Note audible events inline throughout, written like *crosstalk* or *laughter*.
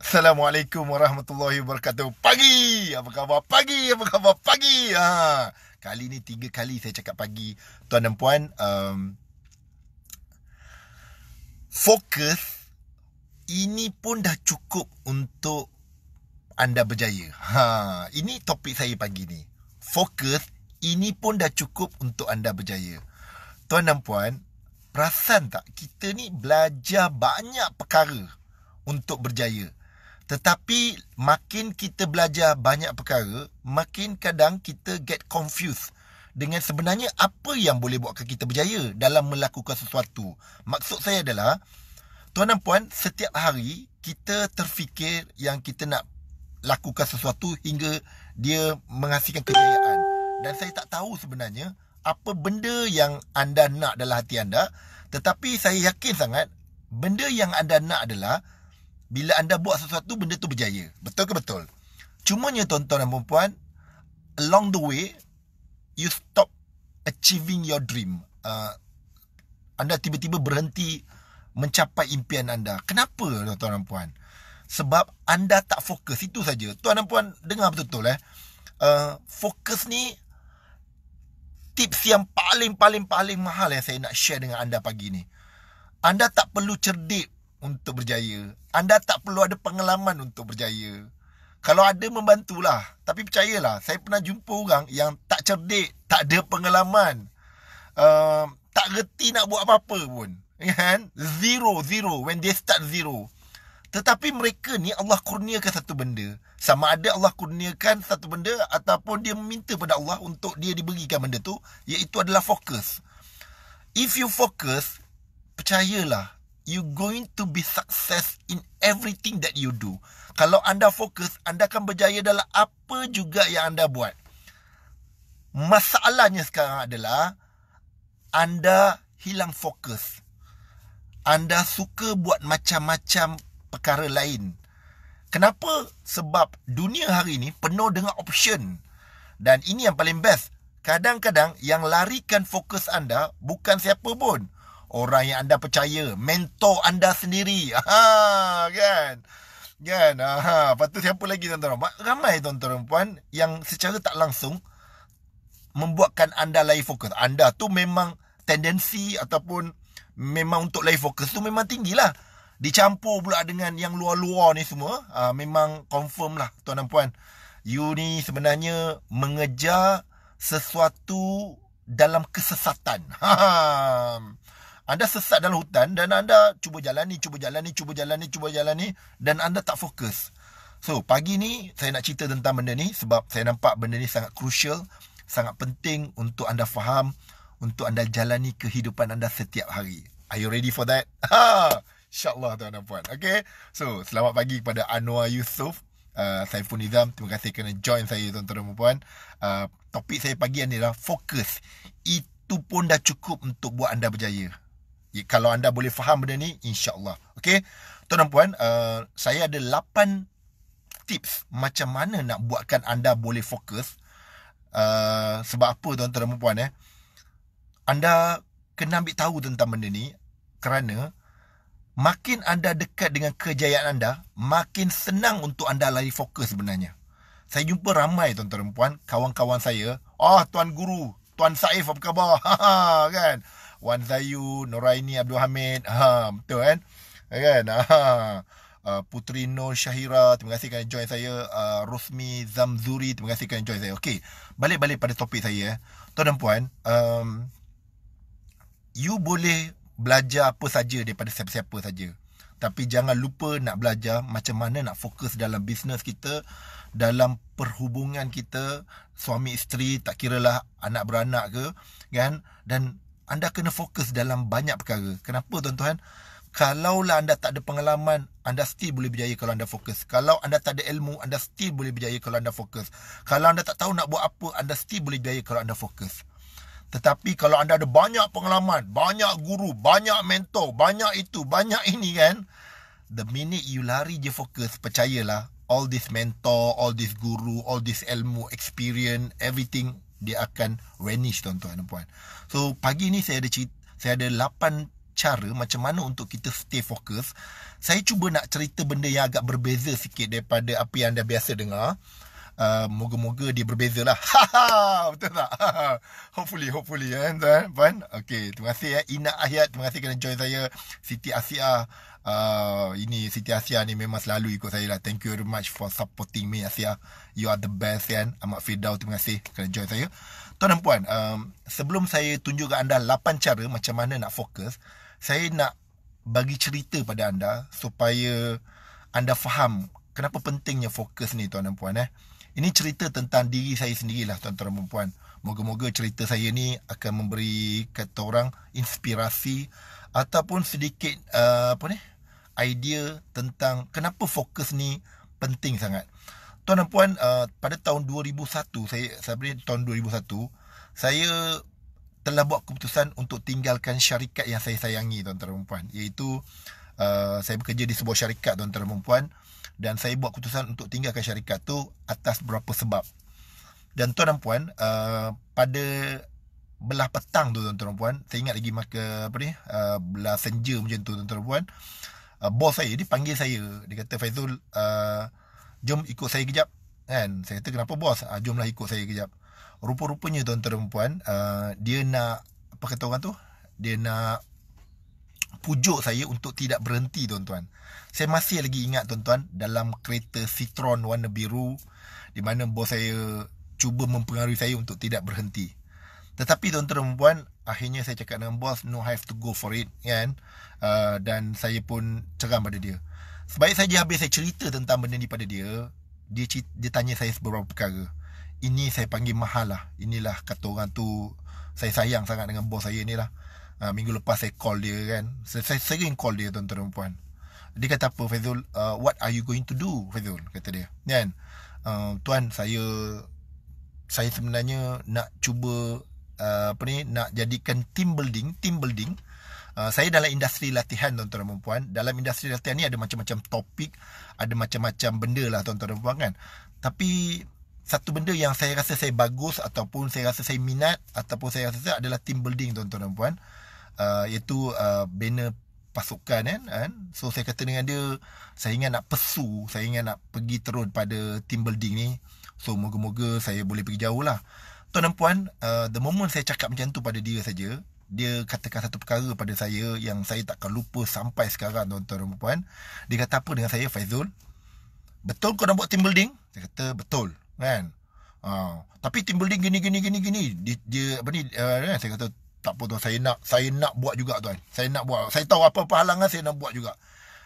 Assalamualaikum warahmatullahi wabarakatuh. Pagi. Apa khabar pagi? Apa khabar pagi? Ha. Kali ni tiga kali saya cakap pagi. Tuan dan puan, um, fokus ini pun dah cukup untuk anda berjaya. Ha, ini topik saya pagi ni. Fokus ini pun dah cukup untuk anda berjaya. Tuan dan puan, perasan tak kita ni belajar banyak perkara untuk berjaya. Tetapi makin kita belajar banyak perkara, makin kadang kita get confused dengan sebenarnya apa yang boleh buatkan kita berjaya dalam melakukan sesuatu. Maksud saya adalah, tuan dan puan, setiap hari kita terfikir yang kita nak lakukan sesuatu hingga dia menghasilkan kejayaan. Dan saya tak tahu sebenarnya apa benda yang anda nak dalam hati anda. Tetapi saya yakin sangat, benda yang anda nak adalah bila anda buat sesuatu benda tu berjaya betul ke betul cumanya tuan-tuan dan puan along the way you stop achieving your dream uh, anda tiba-tiba berhenti mencapai impian anda kenapa tuan-tuan dan puan sebab anda tak fokus itu saja tuan dan perempuan dengar betul-betul eh uh, fokus ni tips yang paling paling paling mahal yang saya nak share dengan anda pagi ni anda tak perlu cerdik untuk berjaya. Anda tak perlu ada pengalaman untuk berjaya. Kalau ada membantulah. Tapi percayalah, saya pernah jumpa orang yang tak cerdik, tak ada pengalaman. Uh, tak reti nak buat apa-apa pun. Ya kan? Zero, zero. When they start zero. Tetapi mereka ni Allah kurniakan satu benda. Sama ada Allah kurniakan satu benda ataupun dia meminta pada Allah untuk dia diberikan benda tu. Iaitu adalah fokus. If you focus, percayalah you going to be success in everything that you do. Kalau anda fokus, anda akan berjaya dalam apa juga yang anda buat. Masalahnya sekarang adalah anda hilang fokus. Anda suka buat macam-macam perkara lain. Kenapa? Sebab dunia hari ini penuh dengan option. Dan ini yang paling best. Kadang-kadang yang larikan fokus anda bukan siapa pun orang yang anda percaya, mentor anda sendiri. Ha, kan? Kan? Ha, tu siapa lagi tuan-tuan? Ramai tuan-tuan puan yang secara tak langsung membuatkan anda lay fokus. Anda tu memang tendensi ataupun memang untuk lay fokus tu memang tinggilah. Dicampur pula dengan yang luar-luar ni semua, ha, memang confirm lah tuan dan puan. You ni sebenarnya mengejar sesuatu dalam kesesatan. *laughs* Ha. Anda sesat dalam hutan dan anda cuba jalan ni, cuba jalan ni, cuba jalan ni, cuba jalan ni dan anda tak fokus. So, pagi ni saya nak cerita tentang benda ni sebab saya nampak benda ni sangat crucial, sangat penting untuk anda faham, untuk anda jalani kehidupan anda setiap hari. Are you ready for that? *laughs* Ha! InsyaAllah tuan dan puan. Okay? So, selamat pagi kepada Anwar Yusof. Uh, saya pun Nizam Terima kasih kerana join saya Tuan-tuan dan perempuan uh, Topik saya pagi ni adalah Fokus Itu pun dah cukup Untuk buat anda berjaya kalau anda boleh faham benda ni insyaallah okey tuan dan puan uh, saya ada 8 tips macam mana nak buatkan anda boleh fokus uh, sebab apa tuan-tuan dan puan eh anda kena ambil tahu tentang benda ni kerana makin anda dekat dengan kejayaan anda makin senang untuk anda lari fokus sebenarnya saya jumpa ramai tuan-tuan dan puan kawan-kawan saya ah oh, tuan guru tuan saif apa khabar *laughs* ha, ha kan Wan Zayu, Noraini Abdul Hamid. Ha, betul kan? Eh, kan? Ha. Uh, Putri Nur Syahira Terima kasih kerana join saya uh, Rosmi Zamzuri Terima kasih kerana join saya Okey Balik-balik pada topik saya eh. Tuan dan puan um, You boleh Belajar apa saja Daripada siapa-siapa saja Tapi jangan lupa Nak belajar Macam mana nak fokus Dalam bisnes kita Dalam perhubungan kita Suami isteri Tak kiralah Anak beranak ke Kan Dan anda kena fokus dalam banyak perkara. Kenapa tuan-tuan? Kalaulah anda tak ada pengalaman, anda still boleh berjaya kalau anda fokus. Kalau anda tak ada ilmu, anda still boleh berjaya kalau anda fokus. Kalau anda tak tahu nak buat apa, anda still boleh berjaya kalau anda fokus. Tetapi kalau anda ada banyak pengalaman, banyak guru, banyak mentor, banyak itu, banyak ini kan. The minute you lari je fokus, percayalah. All this mentor, all this guru, all this ilmu, experience, everything dia akan vanish tuan-tuan dan puan. So pagi ni saya ada cerita, saya ada 8 cara macam mana untuk kita stay fokus. Saya cuba nak cerita benda yang agak berbeza sikit daripada apa yang anda biasa dengar. Uh, moga-moga dia berbeza lah. *laughs* Betul tak? *laughs* hopefully, hopefully. Eh, kan? Okay, terima kasih eh. Ina Ahyat, terima kasih kerana join saya. Siti Asia uh, ini Siti Asia ni memang selalu ikut saya lah. Thank you very much for supporting me Asia. You are the best kan. Amat Firdaus terima kasih kerana join saya. Tuan dan puan, um, sebelum saya tunjuk ke anda 8 cara macam mana nak fokus, saya nak bagi cerita pada anda supaya anda faham kenapa pentingnya fokus ni tuan dan puan eh. Ini cerita tentang diri saya sendirilah tuan-tuan dan puan-puan. Moga-moga cerita saya ni akan memberi kata orang inspirasi ataupun sedikit uh, apa ni uh, idea tentang kenapa fokus ni penting sangat. Tuan dan puan, uh, pada tahun 2001, saya sebenarnya tahun 2001, saya telah buat keputusan untuk tinggalkan syarikat yang saya sayangi tuan-tuan dan puan iaitu uh, saya bekerja di sebuah syarikat tuan-tuan dan puan dan saya buat keputusan untuk tinggalkan syarikat tu atas beberapa sebab dan tuan dan puan uh, pada belah petang tu tuan-tuan puan saya ingat lagi maka apa ni uh, belah senja macam tu tuan-tuan puan uh, uh, bos saya ni panggil saya dia kata Faizul uh, jom ikut saya kejap kan saya kata kenapa bos uh, jomlah ikut saya kejap rupa-rupanya tuan-tuan dan puan uh, dia nak apa kata orang tu dia nak pujuk saya untuk tidak berhenti tuan-tuan saya masih lagi ingat tuan-tuan dalam kereta Citroen warna biru di mana bos saya cuba mempengaruhi saya untuk tidak berhenti tetapi tuan-tuan dan puan akhirnya saya cakap dengan bos no have to go for it kan uh, dan saya pun ceram pada dia sebaik saja habis saya cerita tentang benda ni pada dia dia dia tanya saya beberapa perkara ini saya panggil mahal lah inilah kata orang tu saya sayang sangat dengan bos saya ni lah uh, minggu lepas saya call dia kan saya, saya sering call dia tuan-tuan dan puan dia kata apa Fazul uh, what are you going to do Fazul kata dia kan uh, tuan saya saya sebenarnya nak cuba Uh, apa ni nak jadikan team building team building uh, saya dalam industri latihan tuan-tuan dan puan dalam industri latihan ni ada macam-macam topik ada macam-macam benda lah tuan-tuan dan puan kan tapi satu benda yang saya rasa saya bagus ataupun saya rasa saya minat ataupun saya rasa saya adalah team building tuan-tuan dan puan uh, iaitu uh, banner pasukan kan eh? so saya kata dengan dia saya ingat nak pesu saya ingat nak pergi terus pada team building ni so moga-moga saya boleh pergi jauh lah Tuan dan puan, uh, the moment saya cakap macam tu pada dia saja, dia katakan satu perkara pada saya yang saya takkan lupa sampai sekarang tuan-tuan dan puan. Dia kata apa dengan saya Faizul? Betul kau nak buat team building? Saya kata betul, kan? Uh, tapi team building gini gini gini gini dia, dia apa ni uh, saya kata tak apa tuan saya nak saya nak buat juga tuan. Saya nak buat. Saya tahu apa-apa halangan saya nak buat juga.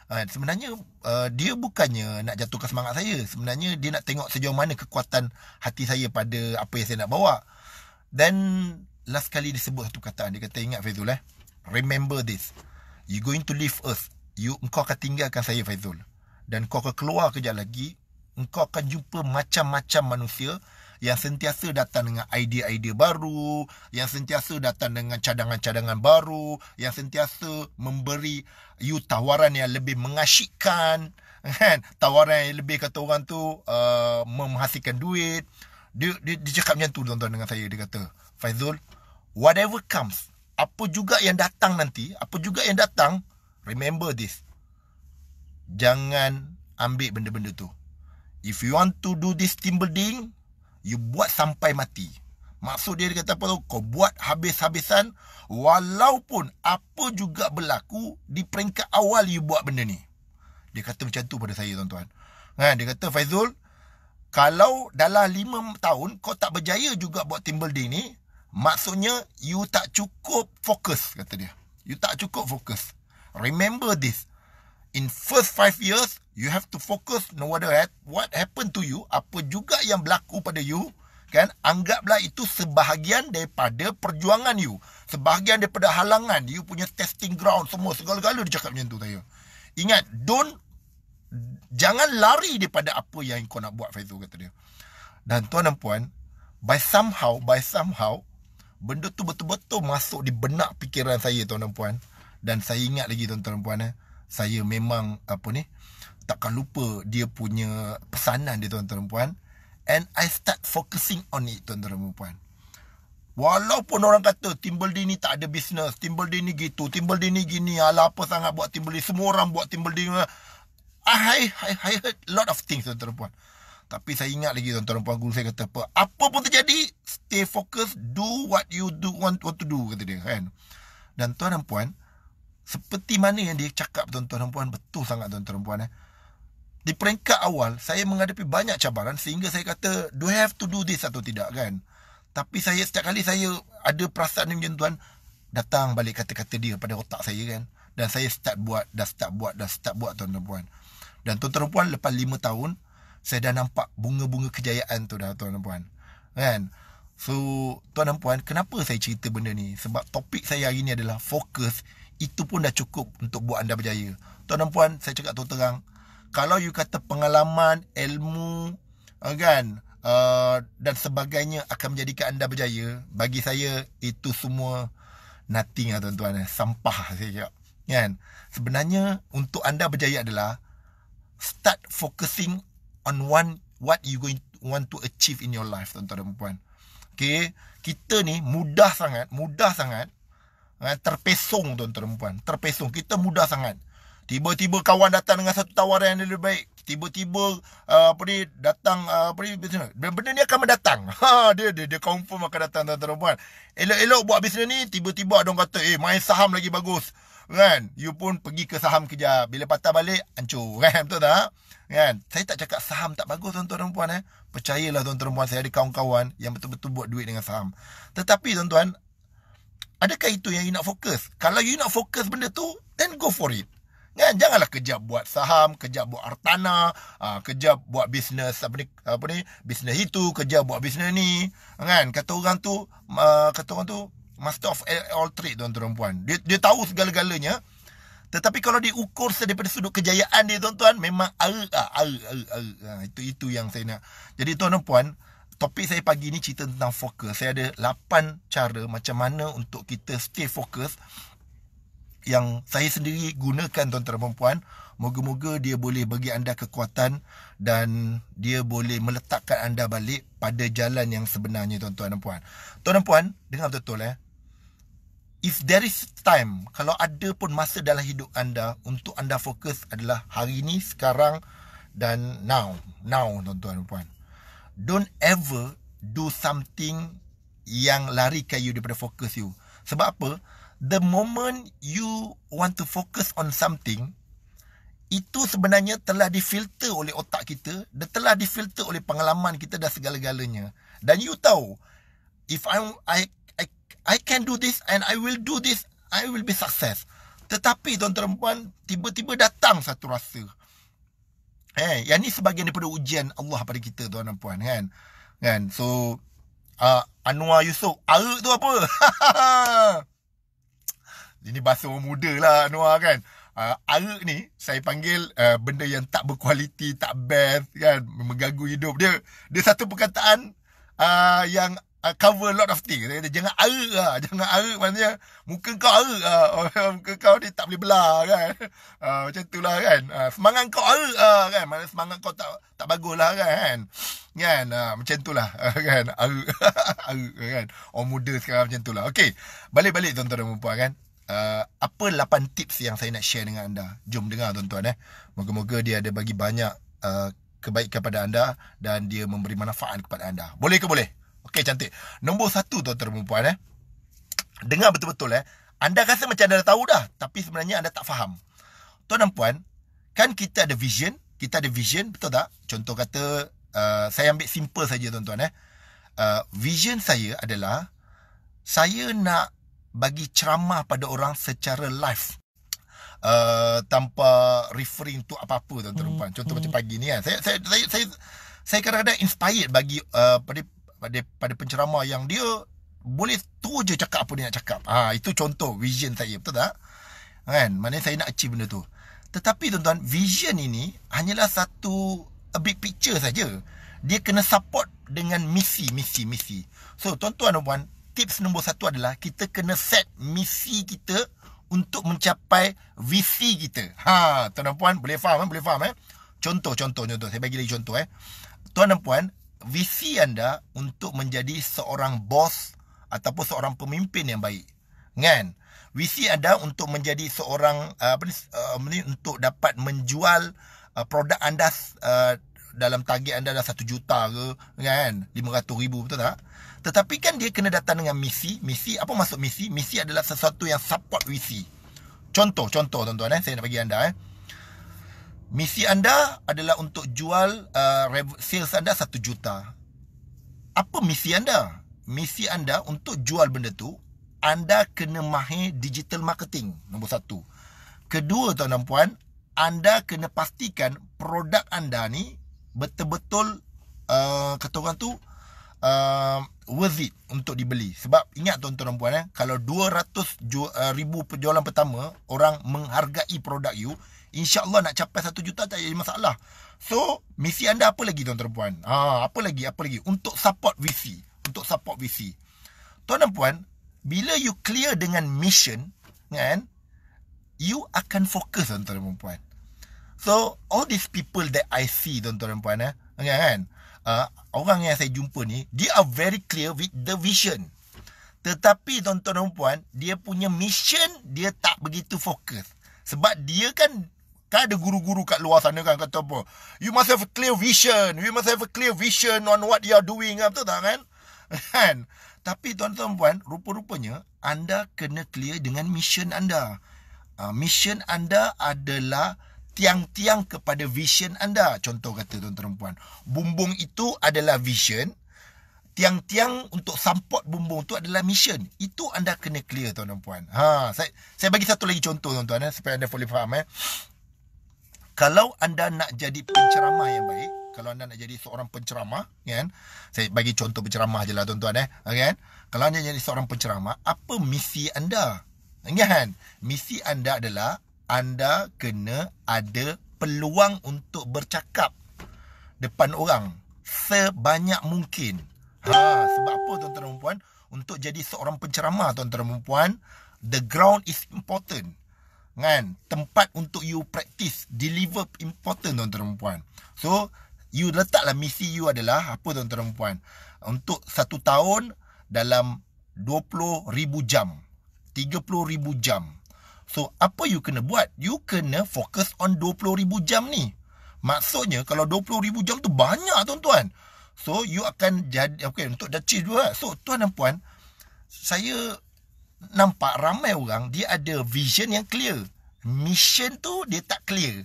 Ha, sebenarnya uh, dia bukannya nak jatuhkan semangat saya. Sebenarnya dia nak tengok sejauh mana kekuatan hati saya pada apa yang saya nak bawa. Then last kali dia sebut satu kataan. Dia kata ingat Faizul eh. Remember this. You going to leave us. You, engkau akan tinggalkan saya Faizul. Dan kau akan keluar kejap lagi. Engkau akan jumpa macam-macam manusia yang sentiasa datang dengan idea-idea baru, yang sentiasa datang dengan cadangan-cadangan baru, yang sentiasa memberi you tawaran yang lebih mengasyikkan, *laughs* kan? Tawaran yang lebih kata orang tu uh, menghasilkan duit. Dia, dia, dia cakap macam tu tuan-tuan dengan saya. Dia kata, Faizul, whatever comes, apa juga yang datang nanti, apa juga yang datang, remember this. Jangan ambil benda-benda tu. If you want to do this team building, You buat sampai mati. Maksud dia, dia kata apa tu? Kau buat habis-habisan walaupun apa juga berlaku di peringkat awal you buat benda ni. Dia kata macam tu pada saya tuan-tuan. Ha, dia kata Faizul, kalau dalam lima tahun kau tak berjaya juga buat team building ni, maksudnya you tak cukup fokus kata dia. You tak cukup fokus. Remember this in first five years, you have to focus no matter what, what happened to you, apa juga yang berlaku pada you, kan? Anggaplah itu sebahagian daripada perjuangan you. Sebahagian daripada halangan, you punya testing ground semua, segala-gala dia cakap macam tu saya. Ingat, don't, jangan lari daripada apa yang kau nak buat, Faizul kata dia. Dan tuan dan puan, by somehow, by somehow, benda tu betul-betul masuk di benak fikiran saya tuan dan puan. Dan saya ingat lagi tuan-tuan dan puan, eh saya memang apa ni takkan lupa dia punya pesanan dia tuan-tuan dan puan and i start focusing on it tuan-tuan dan puan walaupun orang kata timbel dia ni tak ada bisnes timbel dia ni gitu timbel dia ni gini ala apa sangat buat timbel dia semua orang buat timbal dia I, I, I heard lot of things tuan-tuan dan puan tapi saya ingat lagi tuan-tuan dan puan guru saya kata apa apa pun terjadi stay focused do what you do want, want to do kata dia kan dan tuan dan puan seperti mana yang dia cakap tuan-tuan dan puan Betul sangat tuan-tuan dan puan eh. Di peringkat awal Saya menghadapi banyak cabaran Sehingga saya kata Do I have to do this atau tidak kan Tapi saya setiap kali saya Ada perasaan ni macam tuan Datang balik kata-kata dia pada otak saya kan Dan saya start buat Dah start buat Dah start buat tuan-tuan dan puan Dan tuan-tuan dan puan Lepas 5 tahun Saya dah nampak bunga-bunga kejayaan tu dah tuan-tuan dan puan Kan So tuan-tuan dan puan Kenapa saya cerita benda ni Sebab topik saya hari ni adalah Fokus Fokus itu pun dah cukup untuk buat anda berjaya. Tuan dan puan, saya cakap terus terang. Kalau you kata pengalaman, ilmu, eh, kan, uh, dan sebagainya akan menjadikan anda berjaya. Bagi saya, itu semua nothing lah tuan-tuan. Eh, sampah lah saya cakap. Kan? Sebenarnya, untuk anda berjaya adalah start focusing on one what you going want to achieve in your life tuan-tuan dan puan. Okay? Kita ni mudah sangat, mudah sangat Eh, terpesong tuan tuan perempuan Terpesong Kita mudah sangat Tiba-tiba kawan datang dengan satu tawaran yang lebih baik Tiba-tiba uh, Apa ni Datang uh, Apa ni bisnes. Benda ni akan mendatang *laughs* ha, dia, dia dia confirm akan datang tuan perempuan Elok-elok buat bisnes ni Tiba-tiba ada orang kata Eh main saham lagi bagus Kan You pun pergi ke saham kerja Bila patah balik Hancur *laughs* Kan betul tak Kan Saya tak cakap saham tak bagus tuan tuan perempuan eh Percayalah tuan perempuan Saya ada kawan-kawan Yang betul-betul buat duit dengan saham Tetapi tuan-tuan Adakah itu yang you nak fokus? Kalau you nak fokus benda tu, then go for it. Kan? Janganlah kejap buat saham, kejap buat artana, uh, kejap buat bisnes apa ni, apa ni, bisnes itu, kejap buat bisnes ni. Kan? Kata orang tu, uh, kata orang tu, master of all trade tuan-tuan puan. Dia, dia tahu segala-galanya. Tetapi kalau diukur daripada sudut kejayaan dia tuan-tuan, memang ar, ar, ah, ar, ar, ar, ah, itu itu yang saya nak. Jadi tuan-tuan puan topik saya pagi ni cerita tentang fokus. Saya ada 8 cara macam mana untuk kita stay fokus yang saya sendiri gunakan tuan-tuan dan Moga-moga dia boleh bagi anda kekuatan dan dia boleh meletakkan anda balik pada jalan yang sebenarnya tuan-tuan dan puan. Tuan dan puan, dengar betul-betul eh. If there is time, kalau ada pun masa dalam hidup anda untuk anda fokus adalah hari ini, sekarang dan now. Now tuan-tuan dan puan don't ever do something yang larikan you daripada fokus you. Sebab apa? The moment you want to focus on something, itu sebenarnya telah difilter oleh otak kita, dan telah difilter oleh pengalaman kita dan segala-galanya. Dan you tahu, if I'm, I, I, I can do this and I will do this, I will be success. Tetapi tuan-tuan tiba-tiba datang satu rasa. Eh, yang ni sebahagian daripada ujian Allah pada kita tuan dan puan kan. Kan? So uh, Anwar Yusof, aruk tu apa? *laughs* Ini bahasa orang muda lah Anwar kan. Uh, ah, aruk ni saya panggil uh, benda yang tak berkualiti, tak best kan, mengganggu hidup dia. Dia satu perkataan uh, yang uh, cover a lot of things. Dia kata, jangan arut lah. *laughs* Jangan arut maksudnya, muka kau arut lah. *laughs* muka kau ni tak boleh belah kan. Uh, *laughs* macam tu lah kan. Uh, semangat kau arut lah kan. Maksudnya semangat kau tak tak bagus lah kan. Kan, uh, macam tu lah kan. Arut, arut lah kan. Orang muda sekarang macam tu lah. Okay, balik-balik tuan-tuan dan perempuan kan. Uh, apa lapan tips yang saya nak share dengan anda Jom dengar tuan-tuan eh Moga-moga dia ada bagi banyak uh, Kebaikan kepada anda Dan dia memberi manfaat kepada anda Boleh ke boleh? Okey cantik. Nombor satu tuan tuan perempuan eh. Dengar betul-betul eh. Anda rasa macam anda dah tahu dah. Tapi sebenarnya anda tak faham. Tuan dan puan. Kan kita ada vision. Kita ada vision. Betul tak? Contoh kata. Uh, saya ambil simple saja tuan-tuan eh. Uh, vision saya adalah. Saya nak bagi ceramah pada orang secara live. Uh, tanpa referring to apa-apa tuan-tuan. Hmm. Contoh hmm. macam pagi ni kan. Saya, saya, saya, saya, kadang-kadang inspired bagi uh, pada pada pencerama yang dia boleh tu je cakap apa dia nak cakap. Ha, itu contoh vision saya, betul tak? Kan? Mana saya nak achieve benda tu. Tetapi tuan-tuan, vision ini hanyalah satu a big picture saja. Dia kena support dengan misi, misi, misi. So, tuan-tuan dan puan, tips nombor satu adalah kita kena set misi kita untuk mencapai visi kita. Ha, tuan dan puan, boleh faham, eh? boleh faham eh? Contoh, contoh, contoh. Saya bagi lagi contoh eh. Tuan dan puan, visi anda untuk menjadi seorang bos ataupun seorang pemimpin yang baik. Kan? Visi anda untuk menjadi seorang uh, uh, apa ni untuk dapat menjual uh, produk anda dalam target anda dah 1 juta ke kan 500 ribu betul tak tetapi kan dia kena datang dengan misi misi apa maksud misi misi adalah sesuatu yang support visi contoh contoh tuan-tuan eh saya nak bagi anda eh Misi anda adalah untuk jual uh, sales anda 1 juta. Apa misi anda? Misi anda untuk jual benda tu, anda kena mahir digital marketing, nombor satu. Kedua tuan dan puan, anda kena pastikan produk anda ni betul-betul, uh, kata orang tu, uh, worth it untuk dibeli. Sebab ingat tuan-tuan dan puan, eh, kalau 200 ju- uh, ribu penjualan pertama, orang menghargai produk you, InsyaAllah nak capai 1 juta tak jadi masalah. So, misi anda apa lagi tuan-tuan puan? Ha, apa lagi, apa lagi? Untuk support VC. Untuk support VC. Tuan dan puan, bila you clear dengan mission, kan, you akan fokus tuan-tuan dan puan. So, all these people that I see tuan-tuan dan puan, eh, kan, kan? Uh, orang yang saya jumpa ni, they are very clear with the vision. Tetapi tuan-tuan dan puan, dia punya mission, dia tak begitu fokus. Sebab dia kan Kan ada guru-guru kat luar sana kan kata apa. You must have a clear vision. You must have a clear vision on what you are doing. Kan? Betul tak kan? *laughs* kan? Tapi tuan-tuan puan, rupa-rupanya anda kena clear dengan mission anda. Uh, mission anda adalah tiang-tiang kepada vision anda. Contoh kata tuan-tuan puan. Bumbung itu adalah vision. Tiang-tiang untuk support bumbung tu adalah mission. Itu anda kena clear tuan-tuan puan. Ha, saya, saya bagi satu lagi contoh tuan-tuan eh, supaya anda boleh faham. Eh kalau anda nak jadi penceramah yang baik, kalau anda nak jadi seorang penceramah, kan? Saya bagi contoh penceramah lah tuan-tuan eh. Kan? Kalau anda jadi seorang penceramah, apa misi anda? Kan? Misi anda adalah anda kena ada peluang untuk bercakap depan orang sebanyak mungkin. Ha, sebab apa tuan-tuan dan puan? Untuk jadi seorang penceramah tuan-tuan dan puan, the ground is important kan tempat untuk you practice deliver important tuan-tuan dan puan so you letaklah misi you adalah apa tuan-tuan dan puan untuk satu tahun dalam 20 ribu jam 30 ribu jam so apa you kena buat you kena fokus on 20 ribu jam ni maksudnya kalau 20 ribu jam tu banyak tuan-tuan so you akan jadi okay, untuk dah cheese dua lah. so tuan dan puan saya nampak ramai orang dia ada vision yang clear. Mission tu dia tak clear.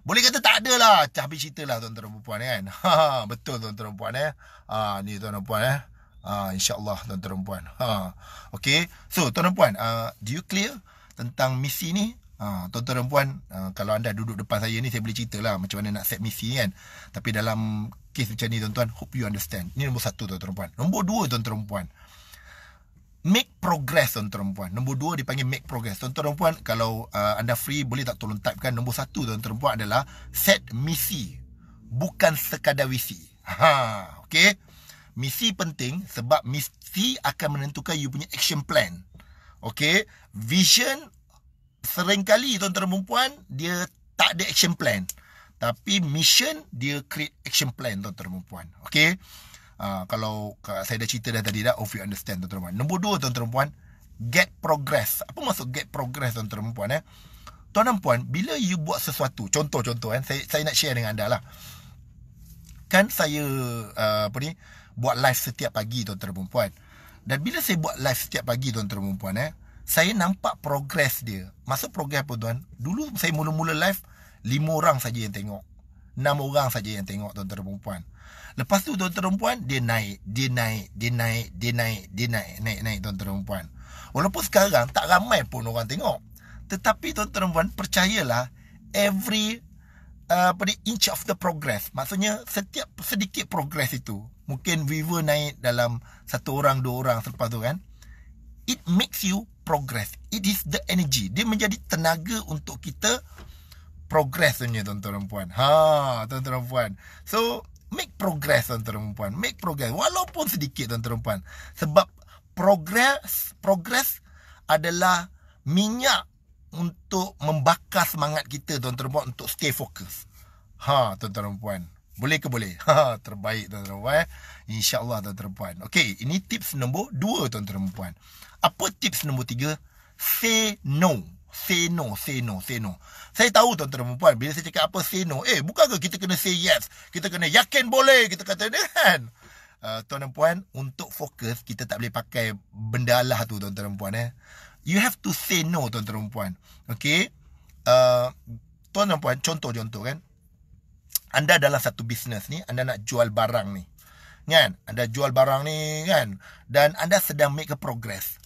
Boleh kata tak ada lah. Habis cerita lah tuan-tuan dan puan kan. *laughs* Ha, ha, betul tuan-tuan dan puan eh. Ha, ni tuan-tuan dan puan eh. Ha, InsyaAllah tuan-tuan dan puan. Ha, okay. So tuan-tuan dan puan. Uh, do you clear tentang misi ni? Ha, tuan-tuan dan puan. Uh, kalau anda duduk depan saya ni saya boleh cerita lah. Macam mana nak set misi kan. Tapi dalam kes macam ni tuan-tuan. Hope you understand. Ni nombor satu tuan-tuan dan puan. Nombor dua tuan-tuan dan puan make progress tuan-tuan puan. Nombor dua dipanggil make progress. Tuan-tuan puan, kalau uh, anda free boleh tak tolong type kan nombor satu tuan-tuan puan adalah set misi bukan sekadar visi. Ha, okay. Misi penting sebab misi akan menentukan you punya action plan. Okay, vision seringkali tuan-tuan puan dia tak ada action plan. Tapi mission dia create action plan tuan-tuan puan. Okey. Ah, kalau saya dah cerita dah tadi dah, of you understand tuan-tuan puan. Nombor dua tuan-tuan puan, get progress. Apa maksud get progress tuan-tuan puan eh? Tuan dan puan, bila you buat sesuatu, contoh-contoh eh, saya, saya nak share dengan anda lah. Kan saya, uh, apa ni, buat live setiap pagi tuan-tuan puan. Dan bila saya buat live setiap pagi tuan-tuan puan eh, saya nampak progress dia. Maksud progress apa tuan? Dulu saya mula-mula live, lima orang saja yang tengok. Enam orang saja yang tengok tuan-tuan puan. Lepas tu tuan-tuan perempuan dia naik, dia naik, dia naik, dia naik, dia naik, naik, naik tuan-tuan perempuan. Walaupun sekarang tak ramai pun orang tengok. Tetapi tuan-tuan perempuan percayalah every uh, apa uh, inch of the progress. Maksudnya setiap sedikit progress itu mungkin viewer naik dalam satu orang dua orang selepas tu kan. It makes you progress. It is the energy. Dia menjadi tenaga untuk kita progress sebenarnya tuan-tuan dan puan. Ha, tuan-tuan dan puan. So, make progress tuan-tuan puan make progress walaupun sedikit tuan-tuan puan sebab progress progress adalah minyak untuk membakar semangat kita tuan-tuan puan untuk stay fokus. ha tuan-tuan puan boleh ke boleh? Ha, terbaik tuan-tuan puan. InsyaAllah tuan-tuan puan. Okay, ini tips nombor dua tuan-tuan puan. Apa tips nombor tiga? Say no. Seno, seno, seno. Saya tahu tuan-tuan dan puan, bila saya cakap apa seno, no, eh bukankah kita kena say yes? Kita kena yakin boleh, kita kata kan? Uh, eh, tuan dan puan, untuk fokus, kita tak boleh pakai benda lah tu tuan-tuan dan puan. Eh. You have to say no tuan-tuan dan puan. Okay? Uh, eh, tuan dan puan, contoh-contoh kan? Anda dalam satu bisnes ni, anda nak jual barang ni. Kan? Anda jual barang ni kan? Dan anda sedang make a progress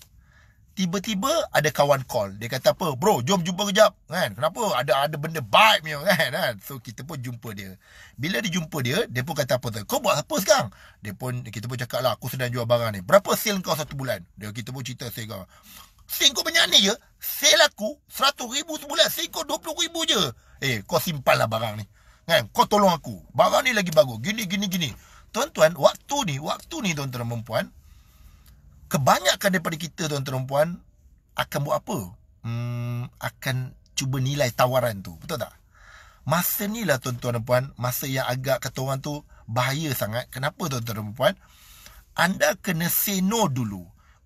tiba-tiba ada kawan call dia kata apa bro jom jumpa kejap kan kenapa ada ada benda baik dia *laughs* kan? kan so kita pun jumpa dia bila dia jumpa dia dia pun kata apa kau buat apa sekarang dia pun kita pun cakaplah, aku sedang jual barang ni berapa sale kau satu bulan dia kita pun cerita sale kau sale kau banyak ni je sale aku 100 ribu sebulan sale kau 20 ribu je eh kau simpanlah barang ni kan kau tolong aku barang ni lagi bagus gini gini gini Tuan-tuan, waktu ni, waktu ni tuan-tuan dan puan kebanyakan daripada kita tuan-tuan dan puan akan buat apa? Hmm, akan cuba nilai tawaran tu. Betul tak? Masa ni lah tuan-tuan dan puan, masa yang agak kata orang tu bahaya sangat. Kenapa tuan-tuan dan puan? Anda kena say no dulu.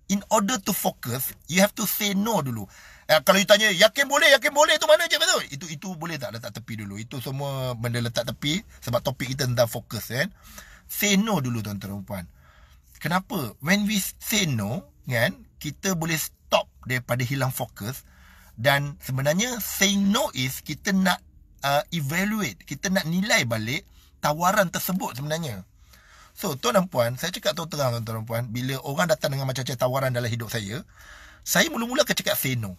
In order to focus, you have to say no dulu. Eh, kalau you tanya, yakin boleh, yakin boleh, itu mana je betul? Itu itu boleh tak letak tepi dulu? Itu semua benda letak tepi sebab topik kita tentang fokus kan. Say no dulu tuan-tuan dan puan. Kenapa? When we say no, kan, kita boleh stop daripada hilang fokus dan sebenarnya saying no is kita nak uh, evaluate, kita nak nilai balik tawaran tersebut sebenarnya. So, tuan dan puan, saya cakap tu terang tuan dan puan, bila orang datang dengan macam-macam tawaran dalam hidup saya, saya mula-mula akan cakap say no.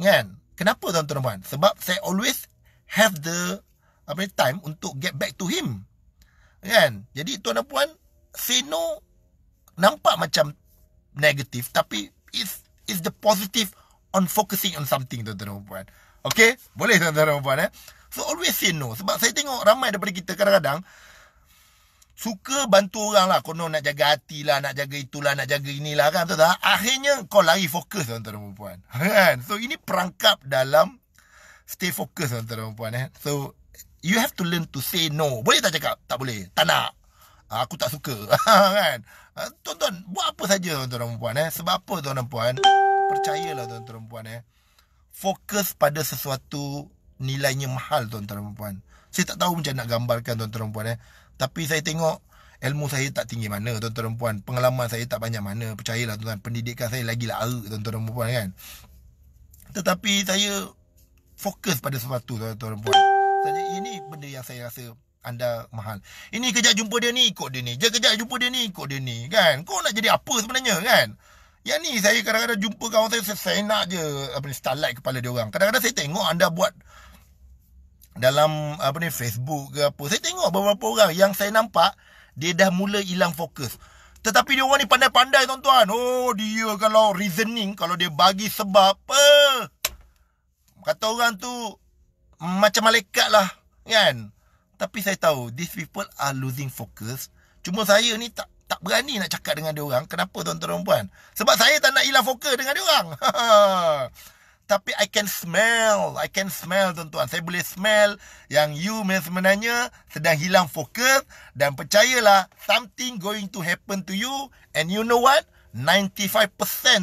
Kan? Kenapa tuan dan puan? Sebab saya always have the apa ni, time untuk get back to him. Kan? Jadi tuan dan puan, say no nampak macam negatif tapi is is the positive on focusing on something tuan-tuan dan puan. Okay? Boleh tuan-tuan dan puan eh? So always say no. Sebab saya tengok ramai daripada kita kadang-kadang suka bantu orang lah. Kono nak jaga hati lah, nak jaga itulah, nak jaga inilah kan. Tuan-tuan. Ah, akhirnya kau lari fokus tuan-tuan dan puan. *laughs* Kan? So ini perangkap dalam stay fokus tuan-tuan dan puan eh? So you have to learn to say no. Boleh tak cakap? Tak boleh. Tak nak aku tak suka *laughs* kan ah, tuan-tuan buat apa saja tuan-tuan dan puan eh sebab apa tuan-tuan dan puan percayalah tuan-tuan dan puan eh fokus pada sesuatu nilainya mahal tuan-tuan dan puan saya tak tahu macam nak gambarkan tuan-tuan dan puan eh tapi saya tengok ilmu saya tak tinggi mana tuan-tuan dan puan pengalaman saya tak banyak mana percayalah tuan-tuan pendidikan saya lagi lara lah tuan-tuan dan puan kan tetapi saya fokus pada sesuatu tuan-tuan dan puan ini benda yang saya rasa anda mahal. Ini kejap jumpa dia ni ikut dia ni. Dia kejap jumpa dia ni ikut dia ni kan. Kau nak jadi apa sebenarnya kan? Yang ni saya kadang-kadang jumpa kawan saya saya, saya nak je apa ni starlight kepala dia orang. Kadang-kadang saya tengok anda buat dalam apa ni Facebook ke apa. Saya tengok beberapa orang yang saya nampak dia dah mula hilang fokus. Tetapi dia orang ni pandai-pandai tuan-tuan. Oh dia kalau reasoning kalau dia bagi sebab apa? Kata orang tu macam malaikat lah kan. Tapi saya tahu these people are losing focus. Cuma saya ni tak tak berani nak cakap dengan dia orang. Kenapa tuan-tuan dan puan? Sebab saya tak nak hilang fokus dengan dia orang. *laughs* Tapi I can smell, I can smell tuan-tuan. Saya boleh smell yang you sebenarnya sedang hilang fokus dan percayalah something going to happen to you and you know what? 95%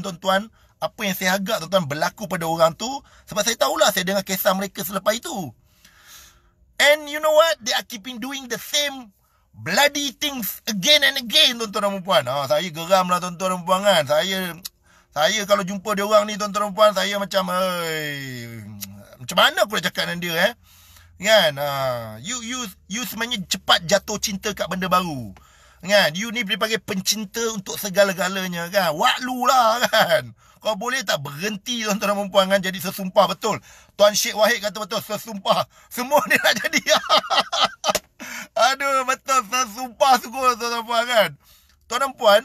tuan-tuan apa yang saya agak tuan-tuan berlaku pada orang tu sebab saya tahulah saya dengar kisah mereka selepas itu. And you know what? They are keeping doing the same bloody things again and again, tuan-tuan dan puan. Ha, saya geram lah, tuan-tuan dan puan kan. Saya, saya kalau jumpa dia orang ni, tuan-tuan dan puan, saya macam, hey, macam mana aku nak cakap dengan dia, eh? Kan? Ha, you, you, you sebenarnya cepat jatuh cinta kat benda baru. Kan? You ni dipanggil pencinta untuk segala-galanya, kan? Waklu lah, kan? Kau boleh tak berhenti tuan-tuan dan perempuan kan jadi sesumpah betul. Tuan Syekh Wahid kata betul sesumpah. Semua ni nak jadi. *laughs* Aduh betul sesumpah sungguh tuan-tuan dan perempuan kan. Tuan dan perempuan.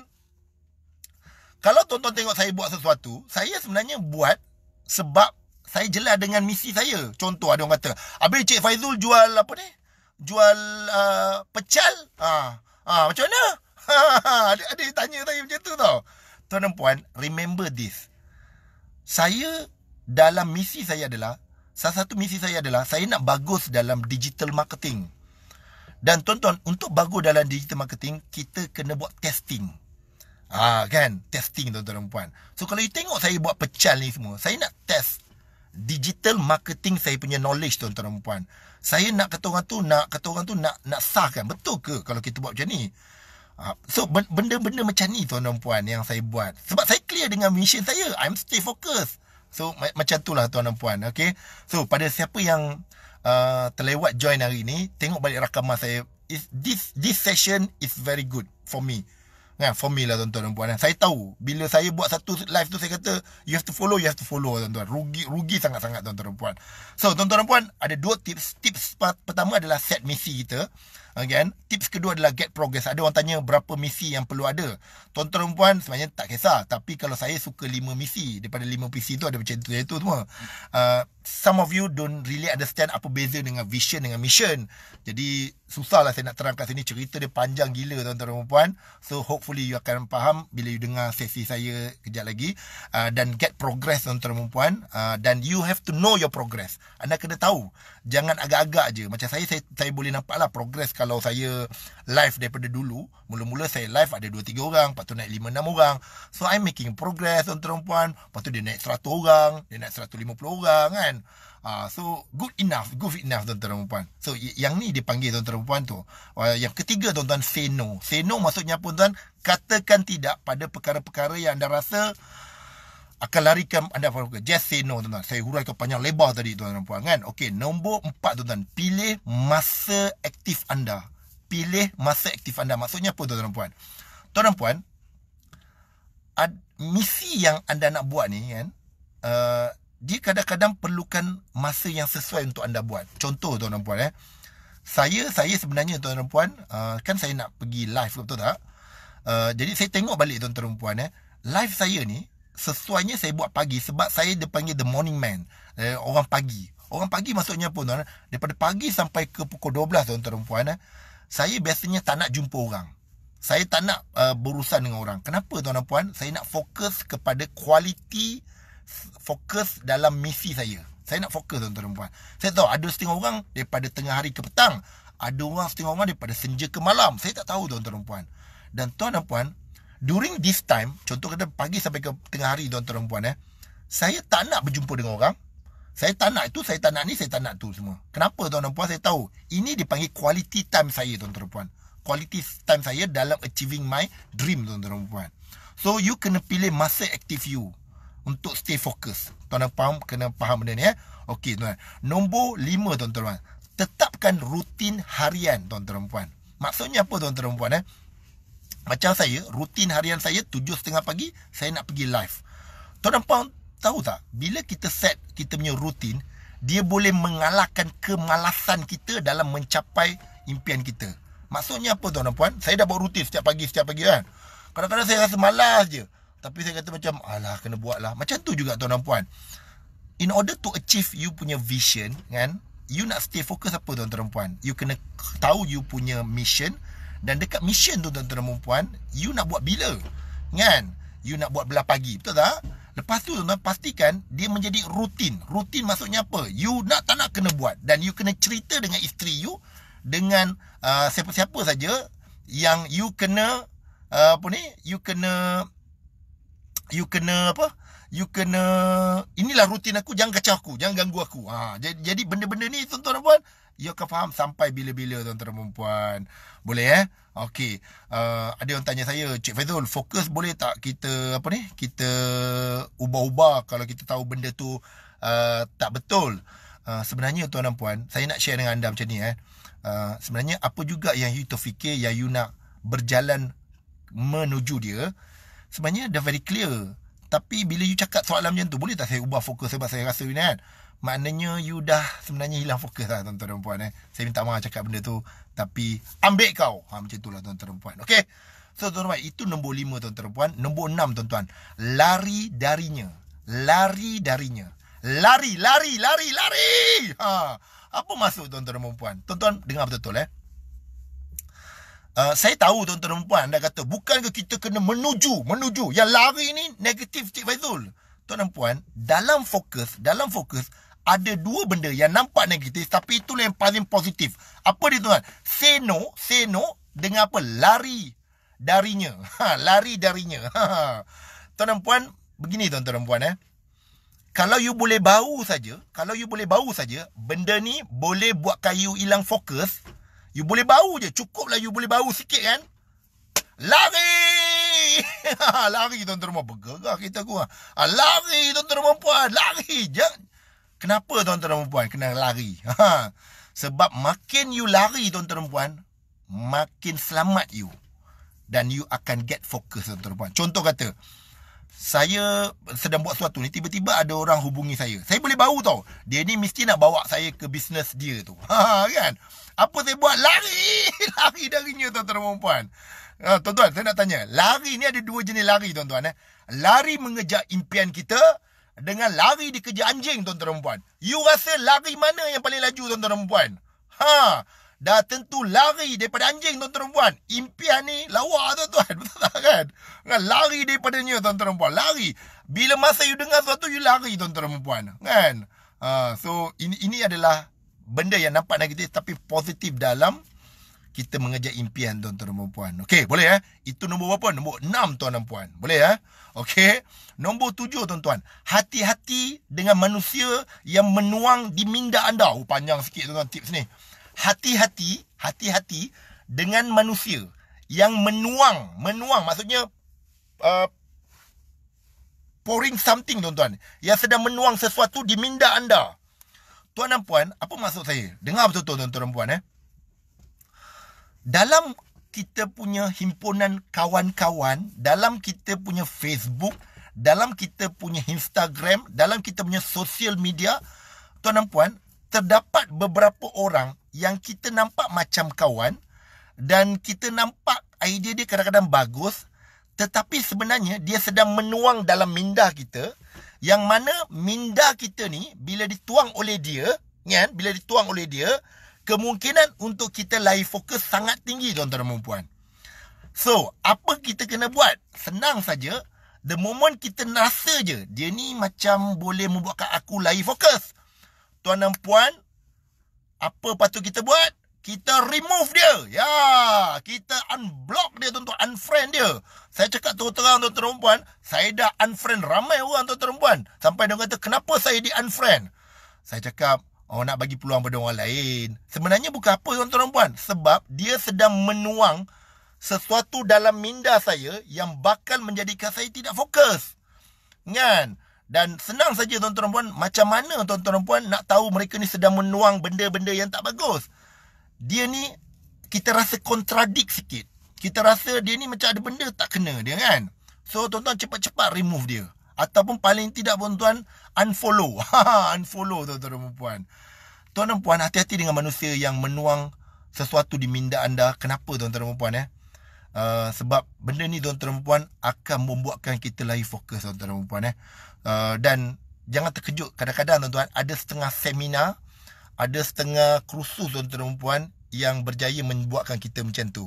Kalau tuan-tuan tengok saya buat sesuatu. Saya sebenarnya buat sebab saya jelas dengan misi saya. Contoh ada orang kata. Habis Cik Faizul jual apa ni? Jual uh, pecal? Ah, Ha, macam mana? *laughs* ada, ada tanya saya macam tu tau tuan dan puan, remember this. Saya dalam misi saya adalah, salah satu misi saya adalah saya nak bagus dalam digital marketing. Dan tuan-tuan, untuk bagus dalam digital marketing, kita kena buat testing. Ah kan, testing tuan-tuan dan puan. So kalau you tengok saya buat pecal ni semua, saya nak test digital marketing saya punya knowledge tuan-tuan dan puan. Saya nak kata orang tu, nak kata orang tu nak nak sah kan? Betul ke kalau kita buat macam ni? Ah, so benda-benda macam ni tuan dan puan yang saya buat Sebab saya clear dengan mission saya I'm stay focused So ma- macam lah tuan dan puan okay? So pada siapa yang uh, terlewat join hari ni Tengok balik rakaman saya is, this, this session is very good for me kan? For me lah tuan-tuan puan Saya tahu bila saya buat satu live tu Saya kata you have to follow, you have to follow tuan-tuan Rugi rugi sangat-sangat tuan-tuan puan So tuan-tuan puan ada dua tips Tips pertama adalah set misi kita Again, tips kedua adalah get progress. Ada orang tanya berapa misi yang perlu ada. Tuan-tuan dan puan sebenarnya tak kisah. Tapi kalau saya suka lima misi daripada lima misi tu ada macam tu, tu semua. Uh, some of you don't really understand apa beza dengan vision dengan mission. Jadi susah lah saya nak terangkan sini. Cerita dia panjang gila tuan-tuan dan puan. So hopefully you akan faham bila you dengar sesi saya kejap lagi. Uh, dan get progress tuan-tuan dan puan. Uh, dan you have to know your progress. Anda kena tahu jangan agak-agak je macam saya saya, saya boleh nampak lah progress kalau saya live daripada dulu mula-mula saya live ada 2 3 orang lepas tu naik 5 6 orang so i'm making progress tuan perempuan lepas tu dia naik 100 orang dia naik 150 orang kan Ah, uh, so good enough, good enough tuan-tuan dan puan. So yang ni dipanggil tuan-tuan dan puan tu. Uh, yang ketiga tuan-tuan say no. Say no maksudnya apa tuan? Katakan tidak pada perkara-perkara yang anda rasa akan larikan anda ke just say no tuan-tuan saya huraikan panjang lebar tadi tuan-tuan dan puan kan okey nombor empat tuan-tuan pilih masa aktif anda pilih masa aktif anda maksudnya apa tuan-tuan dan puan tuan dan puan ad, misi yang anda nak buat ni kan uh, dia kadang-kadang perlukan masa yang sesuai untuk anda buat contoh tuan dan puan eh saya saya sebenarnya tuan dan puan uh, kan saya nak pergi live betul tak uh, jadi saya tengok balik tuan-tuan dan puan eh live saya ni sesuainya saya buat pagi sebab saya dipanggil the morning man eh, orang pagi orang pagi maksudnya pun tuan daripada pagi sampai ke pukul 12 tuan-tuan dan puan eh, saya biasanya tak nak jumpa orang saya tak nak uh, berurusan dengan orang kenapa tuan dan puan saya nak fokus kepada kualiti fokus dalam misi saya saya nak fokus tuan-tuan dan puan saya tahu ada setengah orang daripada tengah hari ke petang ada orang setengah orang daripada senja ke malam saya tak tahu tuan-tuan dan puan dan tuan dan puan during this time contoh kata pagi sampai ke tengah hari tuan tuan puan eh saya tak nak berjumpa dengan orang saya tak nak itu saya tak nak ni saya tak nak tu semua kenapa tuan tuan puan saya tahu ini dipanggil quality time saya tuan tuan puan quality time saya dalam achieving my dream tuan tuan puan so you kena pilih masa aktif you untuk stay focus tuan tuan puan kena faham benda ni eh Okay, tuan. Nombor lima, tuan-tuan. Tetapkan rutin harian tuan-tuan puan. Maksudnya apa tuan-tuan puan eh? Macam saya, rutin harian saya 7.30 pagi, saya nak pergi live. Tuan dan puan, tahu tak? Bila kita set kita punya rutin, dia boleh mengalahkan kemalasan kita dalam mencapai impian kita. Maksudnya apa tuan dan puan? Saya dah buat rutin setiap pagi, setiap pagi kan? Kadang-kadang saya rasa malas je. Tapi saya kata macam, alah kena buat lah. Macam tu juga tuan dan puan. In order to achieve you punya vision, kan? You nak stay fokus apa tuan-tuan dan puan? You kena tahu you punya mission. Mission. Dan dekat mission tu tuan-tuan dan perempuan You nak buat bila Kan You nak buat belah pagi Betul tak Lepas tu tuan-tuan pastikan Dia menjadi rutin Rutin maksudnya apa You nak tak nak kena buat Dan you kena cerita dengan isteri you Dengan uh, siapa-siapa saja Yang you kena uh, Apa ni You kena You kena apa You kena Inilah rutin aku Jangan kacau aku Jangan ganggu aku ha, jadi, jadi benda-benda ni Tuan-tuan dan perempuan You akan faham sampai bila-bila Tuan-tuan dan perempuan boleh eh? Okey. Uh, ada yang tanya saya, Cik Faizul, fokus boleh tak kita apa ni? Kita ubah-ubah kalau kita tahu benda tu uh, tak betul. Uh, sebenarnya tuan dan puan, saya nak share dengan anda macam ni eh. Uh, sebenarnya apa juga yang you fikir, yang you nak berjalan menuju dia sebenarnya dah very clear tapi bila you cakap soalan macam tu boleh tak saya ubah fokus sebab saya rasa ni kan Maknanya you dah sebenarnya hilang fokus lah tuan-tuan dan puan eh. Saya minta maaf cakap benda tu Tapi ambil kau ha, Macam itulah tuan-tuan dan puan okay? So tuan-tuan itu nombor lima tuan-tuan dan puan Nombor enam tuan-tuan Lari darinya Lari darinya Lari, lari, lari, lari ha. Apa masuk tuan-tuan dan puan Tuan-tuan dengar betul-betul eh Uh, saya tahu tuan-tuan dan puan anda kata bukankah kita kena menuju menuju yang lari ni negatif Cik Faizul tuan dan puan dalam fokus dalam fokus ada dua benda yang nampak negatif tapi itu yang paling positif. Apa dia tuan? Say no, say no dengan apa? Lari darinya. *laughs* Ha, lari darinya. *laughs* Ha, ha. Tuan dan puan, begini tuan dan puan eh. Kalau you boleh bau saja, kalau you boleh bau saja, benda ni boleh buat kayu hilang fokus. You boleh bau je, cukuplah you boleh bau sikit kan? Lari! *laughs* Ha, lari tuan-tuan rumah bergerak kita gua. Ha. Ah ha, lari tuan-tuan rumah lari Jangan... Kenapa tuan-tuan dan perempuan kena lari? Ha. Sebab makin you lari tuan-tuan dan perempuan, makin selamat you. Dan you akan get focus tuan-tuan dan perempuan. Contoh kata, saya sedang buat sesuatu ni, tiba-tiba ada orang hubungi saya. Saya boleh bau tau. Dia ni mesti nak bawa saya ke bisnes dia tu. Ha, kan? Apa saya buat? Lari! *laughs* Lari darinya tuan-tuan dan perempuan. Ah, tuan-tuan, saya nak tanya. Lari ni ada dua jenis lari tuan-tuan. Eh? Lari mengejar impian kita dengan lari dikejar anjing tuan-tuan dan puan. You rasa lari mana yang paling laju tuan-tuan dan puan? Ha, dah tentu lari daripada anjing tuan-tuan dan puan. Impian ni lawa tuan-tuan. *laughs* Betul tak kan? kan? Lari daripada ni tuan-tuan dan puan. Lari. Bila masa you dengar sesuatu, you lari tuan-tuan dan puan. Kan? Ha, so, ini, ini adalah benda yang nampak negatif tapi positif dalam kita mengejar impian tuan-tuan dan puan-puan. Okey, boleh ya? Eh? Itu nombor berapa? Nombor enam tuan dan puan. Boleh ya? Eh? Okey. Nombor 7 tuan-tuan. Hati-hati dengan manusia yang menuang di minda anda. Oh, panjang sikit tuan-tuan tips ni. Hati-hati, hati-hati dengan manusia yang menuang, menuang maksudnya uh, pouring something tuan-tuan. Yang sedang menuang sesuatu di minda anda. Tuan dan puan, apa maksud saya? Dengar betul-betul tuan-tuan dan puan eh dalam kita punya himpunan kawan-kawan, dalam kita punya Facebook, dalam kita punya Instagram, dalam kita punya social media, tuan dan puan, terdapat beberapa orang yang kita nampak macam kawan dan kita nampak idea dia kadang-kadang bagus tetapi sebenarnya dia sedang menuang dalam minda kita yang mana minda kita ni bila dituang oleh dia, kan, bila dituang oleh dia, kemungkinan untuk kita lari fokus sangat tinggi tuan-tuan dan puan-puan. So, apa kita kena buat? Senang saja, the moment kita rasa je, dia ni macam boleh membuatkan aku lari fokus. Tuan dan puan, apa patut kita buat? Kita remove dia. Ya, kita unblock dia tuan-tuan, unfriend dia. Saya cakap tu terang tuan-tuan dan puan, saya dah unfriend ramai orang tuan-tuan dan puan. Sampai dia kata, kenapa saya di unfriend? Saya cakap, Oh nak bagi peluang pada orang lain. Sebenarnya bukan apa tuan-tuan puan, sebab dia sedang menuang sesuatu dalam minda saya yang bakal menjadikan saya tidak fokus. Kan? Dan senang saja tuan-tuan puan, macam mana tuan-tuan puan nak tahu mereka ni sedang menuang benda-benda yang tak bagus. Dia ni kita rasa kontradik sikit. Kita rasa dia ni macam ada benda tak kena dia kan. So tuan-tuan cepat-cepat remove dia ataupun paling tidak pun tuan-tuan unfollow. *laughs* Ha, ha, unfollow tuan-tuan dan perempuan. Tuan dan puan, hati-hati dengan manusia yang menuang sesuatu di minda anda. Kenapa tuan-tuan dan perempuan eh? Uh, sebab benda ni tuan-tuan dan perempuan akan membuatkan kita lagi fokus tuan-tuan dan perempuan eh. Uh, dan jangan terkejut kadang-kadang tuan-tuan ada setengah seminar, ada setengah kursus tuan-tuan dan perempuan yang berjaya membuatkan kita macam tu.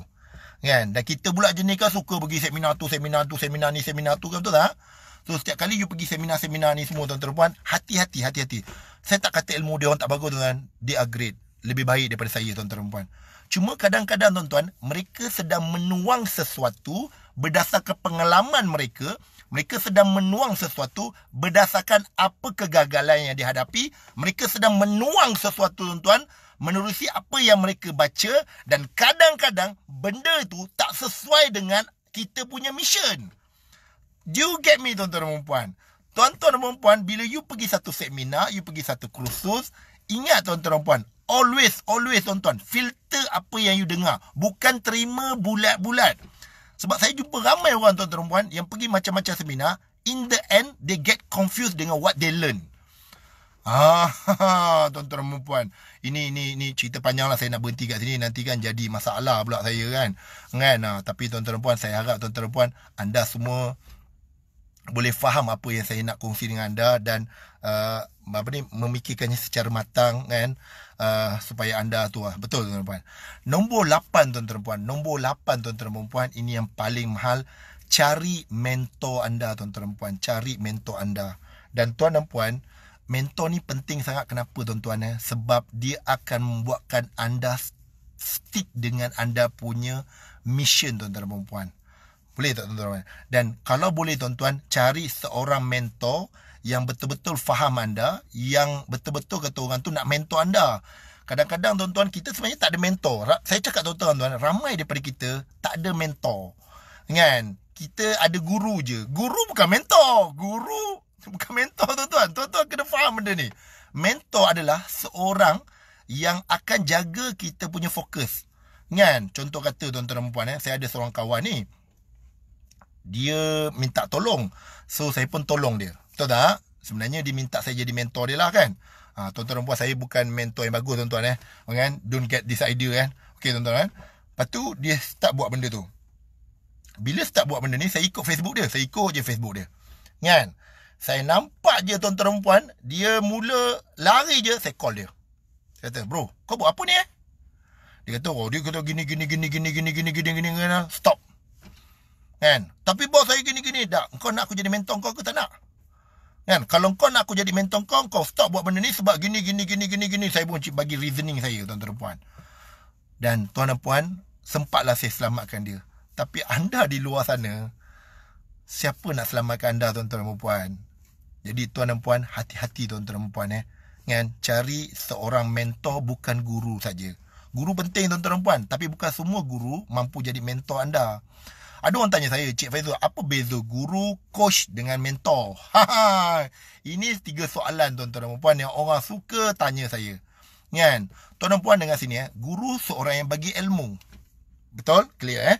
Kan? Dan kita pula jenis kan suka pergi seminar tu, seminar tu, seminar ni, seminar tu kan betul tak? So setiap kali you pergi seminar-seminar ni semua tuan-tuan perempuan, hati-hati, hati-hati. Saya tak kata ilmu dia orang tak bagus dengan dia They great. Lebih baik daripada saya tuan-tuan perempuan. Cuma kadang-kadang tuan-tuan, mereka sedang menuang sesuatu berdasarkan pengalaman mereka. Mereka sedang menuang sesuatu berdasarkan apa kegagalan yang dihadapi. Mereka sedang menuang sesuatu tuan-tuan menerusi apa yang mereka baca dan kadang-kadang benda itu tak sesuai dengan kita punya mission. You get me tuan-tuan dan perempuan. Tuan-tuan dan perempuan, bila you pergi satu seminar, you pergi satu kursus, ingat tuan-tuan dan perempuan, always, always tuan-tuan, filter apa yang you dengar. Bukan terima bulat-bulat. Sebab saya jumpa ramai orang tuan-tuan dan perempuan yang pergi macam-macam seminar, in the end, they get confused dengan what they learn. Ah, *laughs* tuan-tuan dan perempuan. Ini ini ini cerita panjang lah saya nak berhenti kat sini nanti kan jadi masalah pula saya kan. Kan ah, tapi tuan-tuan dan puan saya harap tuan-tuan dan puan anda semua boleh faham apa yang saya nak kongsi dengan anda dan uh, apa ni memikirkannya secara matang kan uh, supaya anda tu lah. betul tuan puan nombor 8 tuan puan nombor 8 tuan puan ini yang paling mahal cari mentor anda tuan puan cari mentor anda dan tuan dan puan mentor ni penting sangat kenapa tuan tuan eh sebab dia akan membuatkan anda stick dengan anda punya mission tuan-tuan puan-puan. Boleh tak tuan-tuan? Dan kalau boleh tuan-tuan cari seorang mentor yang betul-betul faham anda, yang betul-betul kata orang tu nak mentor anda. Kadang-kadang tuan-tuan kita sebenarnya tak ada mentor. Saya cakap tuan-tuan, ramai daripada kita tak ada mentor. Kan? Kita ada guru je. Guru bukan mentor. Guru *laughs* bukan mentor tuan-tuan. Tuan-tuan kena faham benda ni. Mentor adalah seorang yang akan jaga kita punya fokus. Kan? Contoh kata tuan-tuan dan puan, eh? saya ada seorang kawan ni. Eh? dia minta tolong. So saya pun tolong dia. Betul tak? Sebenarnya dia minta saya jadi mentor dia lah kan. Ha, tuan-tuan dan puan saya bukan mentor yang bagus tuan-tuan eh. Okay, don't get this idea kan. Okay tuan-tuan kan. Lepas tu dia start buat benda tu. Bila start buat benda ni saya ikut Facebook dia. Saya ikut je Facebook dia. Kan? Saya nampak je tuan-tuan dan puan dia mula lari je saya call dia. Saya kata bro kau buat apa ni eh? Dia kata oh dia kata gini gini gini gini gini gini gini gini gini stop. Kan? Tapi bos saya gini-gini. Tak. Kau nak aku jadi mentor kau ke tak nak? Kan? Kalau kau nak aku jadi mentor kau, kau stop buat benda ni sebab gini, gini, gini, gini, gini. Saya pun cik bagi reasoning saya, tuan-tuan dan puan. Dan tuan dan puan, sempatlah saya selamatkan dia. Tapi anda di luar sana, siapa nak selamatkan anda, tuan-tuan dan puan? Jadi tuan dan puan, hati-hati tuan-tuan dan puan. Eh. Kan? Cari seorang mentor bukan guru saja. Guru penting tuan-tuan dan puan. Tapi bukan semua guru mampu jadi mentor Anda. Ada orang tanya saya, Cik Faizul, apa beza guru, coach dengan mentor? *laughs* Ini tiga soalan tuan-tuan dan puan yang orang suka tanya saya. Kan? Tuan dan puan dengar sini, eh? guru seorang yang bagi ilmu. Betul? Clear eh?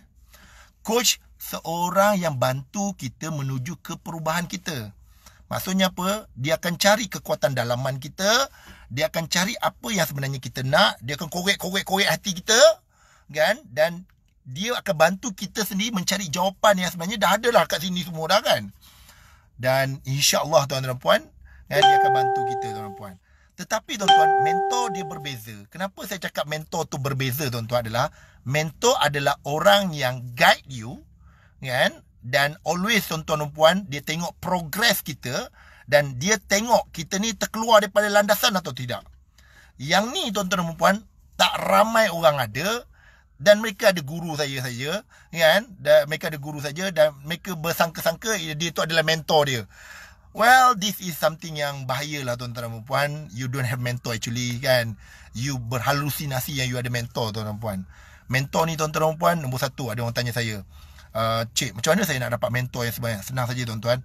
Coach seorang yang bantu kita menuju ke perubahan kita. Maksudnya apa? Dia akan cari kekuatan dalaman kita. Dia akan cari apa yang sebenarnya kita nak. Dia akan korek-korek-korek hati kita. Kan? Dan dia akan bantu kita sendiri mencari jawapan yang sebenarnya dah ada lah kat sini semua dah kan. Dan insya-Allah tuan-tuan dan puan, kan, dia akan bantu kita tuan-tuan dan puan. Tetapi tuan-tuan, mentor dia berbeza. Kenapa saya cakap mentor tu berbeza tuan-tuan adalah mentor adalah orang yang guide you kan dan always tuan-tuan dan puan dia tengok progress kita dan dia tengok kita ni terkeluar daripada landasan atau tidak. Yang ni tuan-tuan dan puan tak ramai orang ada dan mereka ada guru saya saja ya kan dan mereka ada guru saja dan mereka bersangka-sangka dia itu adalah mentor dia Well, this is something yang bahaya lah tuan-tuan dan puan-puan. You don't have mentor actually kan. You berhalusinasi yang you ada mentor tuan-tuan dan puan. Mentor ni tuan-tuan dan puan, nombor satu ada orang tanya saya. Uh, cik, macam mana saya nak dapat mentor yang sebanyak? Senang saja tuan-tuan.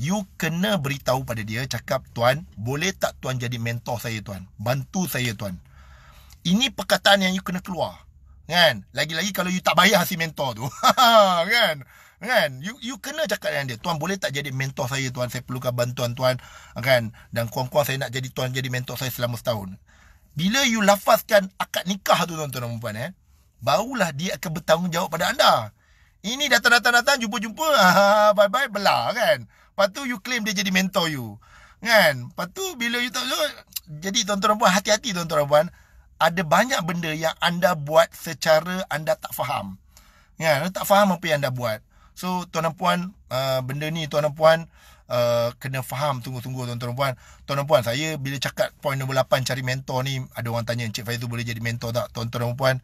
You kena beritahu pada dia, cakap tuan, boleh tak tuan jadi mentor saya tuan? Bantu saya tuan. Ini perkataan yang you kena keluar kan lagi-lagi kalau you tak bayar si mentor tu *laughs* kan kan you you kena cakap dengan dia tuan boleh tak jadi mentor saya tuan saya perlukan bantuan tuan kan dan kuang-kuang saya nak jadi tuan jadi mentor saya selama setahun bila you lafazkan akad nikah tu tuan-tuan dan puan eh barulah dia akan bertanggungjawab pada anda ini datang-datang-datang jumpa-jumpa *laughs* bye-bye belah kan lepas tu you claim dia jadi mentor you kan lepas tu bila you tak jadi tuan-tuan dan puan hati-hati tuan-tuan dan puan hati hati tuan tuan dan puan ada banyak benda yang anda buat secara anda tak faham. Ya, anda tak faham apa yang anda buat. So, tuan dan puan, uh, benda ni tuan dan puan uh, kena faham tunggu-tunggu tuan dan puan. Tuan dan puan, saya bila cakap point nombor 8 cari mentor ni, ada orang tanya Encik Faizu boleh jadi mentor tak? Tuan dan puan,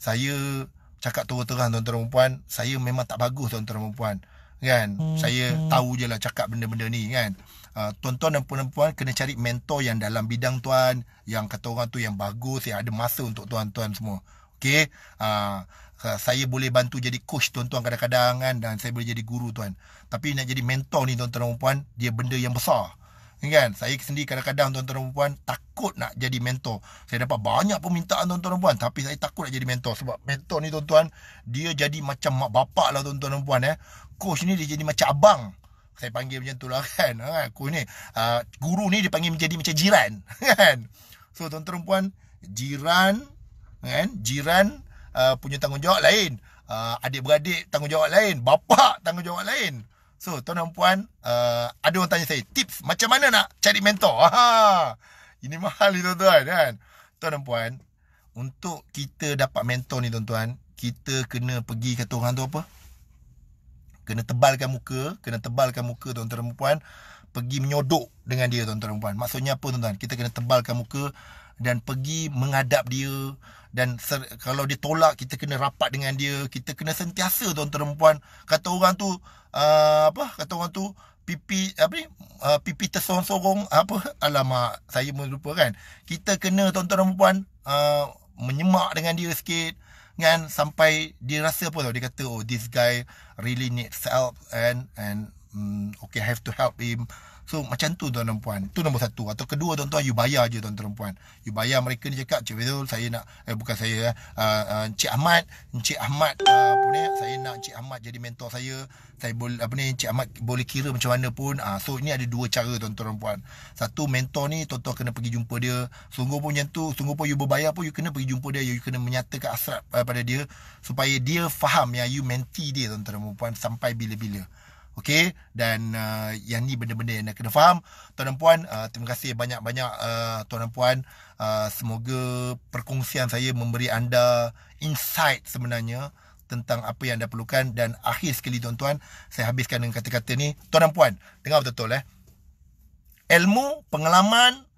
saya cakap terang-terang tuan-tuan dan puan, saya memang tak bagus tuan-tuan dan puan. Kan? Hmm. Saya hmm. tahu je lah cakap benda-benda ni kan. Ah, tuan-tuan dan puan-puan kena cari mentor yang dalam bidang tuan yang kata orang tu yang bagus yang ada masa untuk tuan-tuan semua Okay, uh, ah, ah, saya boleh bantu jadi coach tuan-tuan kadang-kadang kan dan saya boleh jadi guru tuan tapi nak jadi mentor ni tuan-tuan dan puan dia benda yang besar kan saya sendiri kadang-kadang tuan-tuan dan puan takut nak jadi mentor saya dapat banyak permintaan tuan-tuan dan puan tapi saya takut nak jadi mentor sebab mentor ni tuan-tuan dia jadi macam mak bapak lah tuan-tuan dan puan eh coach ni dia jadi macam abang saya panggil macam tu lah kan. Ha, aku ni, ha, guru ni dia panggil menjadi macam jiran. *laughs* Kan? So, tuan-tuan perempuan, jiran, kan? jiran ha, punya tanggungjawab lain. adik-beradik tanggungjawab lain. bapa tanggungjawab lain. So, tuan-tuan perempuan, uh, ada orang tanya saya, tips macam mana nak cari mentor? Aha, *laughs* ini mahal ni tuan-tuan kan. Tuan dan puan, untuk kita dapat mentor ni tuan-tuan, kita kena pergi kata orang tu apa? kena tebalkan muka, kena tebalkan muka tuan-tuan dan puan pergi menyodok dengan dia tuan-tuan dan puan. Maksudnya apa tuan-tuan? Kita kena tebalkan muka dan pergi menghadap dia dan kalau dia tolak kita kena rapat dengan dia, kita kena sentiasa tuan-tuan dan puan. Kata orang tu uh, apa? Kata orang tu pipi apa ni? Uh, pipi tersorong-sorong apa? *laughs* Alamak, saya pun lupa kan. Kita kena tuan-tuan dan puan uh, menyemak dengan dia sikit dengan sampai dia rasa apa tau dia kata oh this guy really needs help and and um, okay, I have to help him So macam tu tuan dan puan. Tu nombor satu. Atau kedua tuan-tuan you bayar je tuan-tuan puan. You bayar mereka ni cakap Cik Fizul saya nak. Eh bukan saya. Eh, uh, uh, Encik Ahmad. Encik Ahmad. Uh, apa ni, saya nak Encik Ahmad jadi mentor saya. Saya boleh. Apa ni Encik Ahmad boleh kira macam mana pun. Uh, so ini ada dua cara tuan-tuan puan. Satu mentor ni tuan-tuan kena pergi jumpa dia. Sungguh pun macam tu. Sungguh pun you berbayar pun you kena pergi jumpa dia. You kena menyatakan asrat uh, pada dia. Supaya dia faham yang you menti dia tuan-tuan puan. Sampai bila-bila. Okay Dan uh, Yang ni benda-benda yang nak kena faham Tuan dan puan uh, Terima kasih banyak-banyak uh, Tuan dan puan uh, Semoga Perkongsian saya Memberi anda Insight sebenarnya Tentang apa yang anda perlukan Dan akhir sekali tuan-tuan Saya habiskan dengan kata-kata ni Tuan dan puan Dengar betul-betul eh Ilmu Pengalaman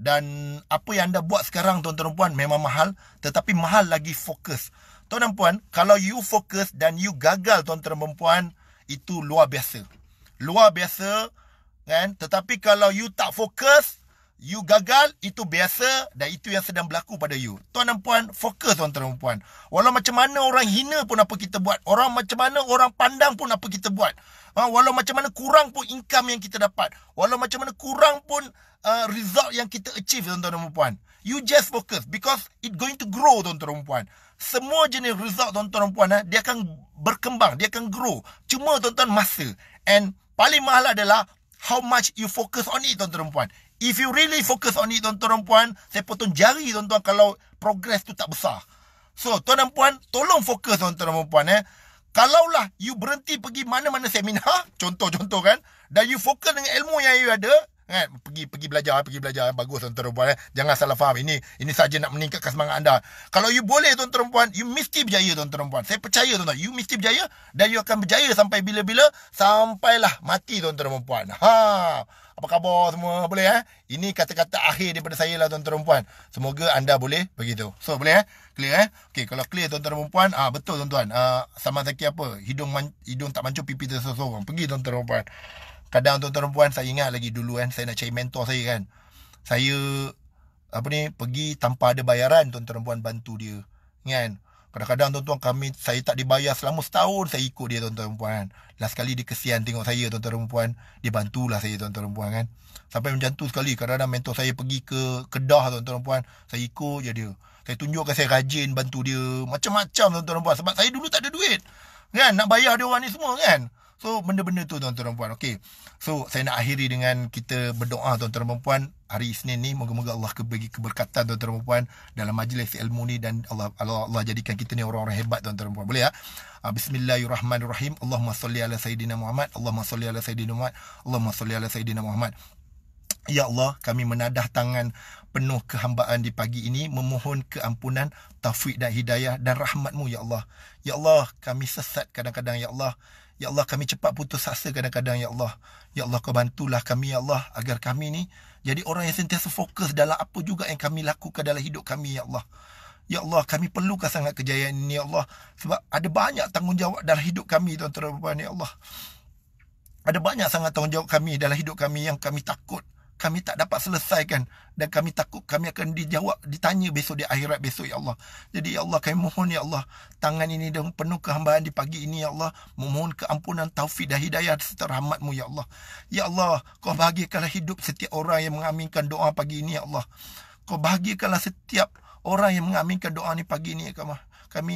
dan apa yang anda buat sekarang tuan-tuan dan puan memang mahal tetapi mahal lagi fokus. Tuan dan puan, kalau you fokus dan you gagal tuan-tuan dan puan, itu luar biasa. Luar biasa kan tetapi kalau you tak fokus you gagal itu biasa dan itu yang sedang berlaku pada you. Tuan dan puan fokus tuan dan puan. Walau macam mana orang hina pun apa kita buat, orang macam mana orang pandang pun apa kita buat. Ha, walau macam mana kurang pun income yang kita dapat, walau macam mana kurang pun uh, result yang kita achieve tuan dan puan. You just focus because it going to grow tuan dan puan semua jenis result tuan-tuan dan puan eh, dia akan berkembang, dia akan grow. Cuma tuan-tuan masa. And paling mahal adalah how much you focus on it tuan-tuan dan puan. If you really focus on it tuan-tuan dan puan, saya potong jari tuan-tuan kalau progress tu tak besar. So tuan dan puan, tolong fokus tuan-tuan dan puan eh. Kalaulah you berhenti pergi mana-mana seminar, *laughs* contoh-contoh kan, dan you fokus dengan ilmu yang you ada, eh, pergi pergi belajar eh, pergi belajar eh, bagus tuan perempuan eh. jangan salah faham ini ini saja nak meningkatkan semangat anda kalau you boleh tuan perempuan you mesti berjaya tuan perempuan saya percaya tuan you mesti berjaya dan you akan berjaya sampai bila-bila sampailah mati tuan perempuan ha apa khabar semua boleh eh ini kata-kata akhir daripada saya lah tuan perempuan semoga anda boleh begitu so boleh eh clear eh okey kalau clear tuan perempuan ah betul tuan-tuan ah, sama sekali apa hidung hidung tak mancung pipi tersorong pergi tuan perempuan Kadang tuan-tuan perempuan saya ingat lagi dulu kan saya nak cari mentor saya kan. Saya apa ni pergi tanpa ada bayaran tuan-tuan perempuan bantu dia. Kan? Kadang-kadang tuan-tuan kami saya tak dibayar selama setahun saya ikut dia tuan-tuan perempuan. Last kali dia kesian tengok saya tuan-tuan perempuan, dia bantulah saya tuan-tuan perempuan kan. Sampai macam tu sekali kadang-kadang mentor saya pergi ke Kedah tuan-tuan perempuan, saya ikut je dia. Saya tunjukkan saya rajin bantu dia macam-macam tuan-tuan perempuan sebab saya dulu tak ada duit. Kan nak bayar dia orang ni semua kan. So benda-benda tu tuan-tuan dan puan. Okey. So saya nak akhiri dengan kita berdoa tuan-tuan dan puan hari Isnin ni moga-moga Allah bagi keberkatan tuan-tuan dan puan dalam majlis ilmu ni dan Allah Allah, Allah jadikan kita ni orang-orang hebat tuan-tuan dan puan. Boleh ya? Ah, Bismillahirrahmanirrahim. Allahumma salli ala sayidina Muhammad. Allahumma salli ala sayidina Muhammad. Allahumma salli ala sayidina Muhammad. Ya Allah, kami menadah tangan penuh kehambaan di pagi ini memohon keampunan, taufik dan hidayah dan rahmatMu ya Allah. Ya Allah, kami sesat kadang-kadang ya Allah. Ya Allah kami cepat putus asa kadang-kadang Ya Allah Ya Allah kau bantulah kami Ya Allah Agar kami ni Jadi orang yang sentiasa fokus dalam apa juga yang kami lakukan dalam hidup kami Ya Allah Ya Allah kami perlukan sangat kejayaan ini Ya Allah Sebab ada banyak tanggungjawab dalam hidup kami Tuan-tuan dan Ya Allah Ada banyak sangat tanggungjawab kami dalam hidup kami yang kami takut kami tak dapat selesaikan dan kami takut kami akan dijawab ditanya besok di akhirat besok ya Allah. Jadi ya Allah kami mohon ya Allah tangan ini dengan penuh kehambaan di pagi ini ya Allah memohon keampunan taufik dan hidayah serta rahmatmu ya Allah. Ya Allah kau bahagikanlah hidup setiap orang yang mengaminkan doa pagi ini ya Allah. Kau bahagikanlah setiap orang yang mengaminkan doa ni pagi ini ya kami. Kami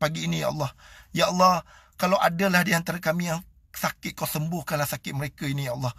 pagi ini ya Allah. Ya Allah kalau adalah di antara kami yang sakit kau sembuhkanlah sakit mereka ini ya Allah.